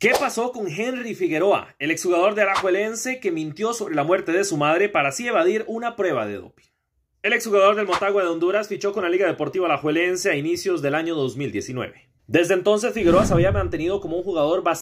¿Qué pasó con Henry Figueroa, el exjugador de Alajuelense que mintió sobre la muerte de su madre para así evadir una prueba de doping? El exjugador del Motagua de Honduras fichó con la Liga Deportiva Alajuelense a inicios del año 2019. Desde entonces Figueroa se había mantenido como un jugador bastante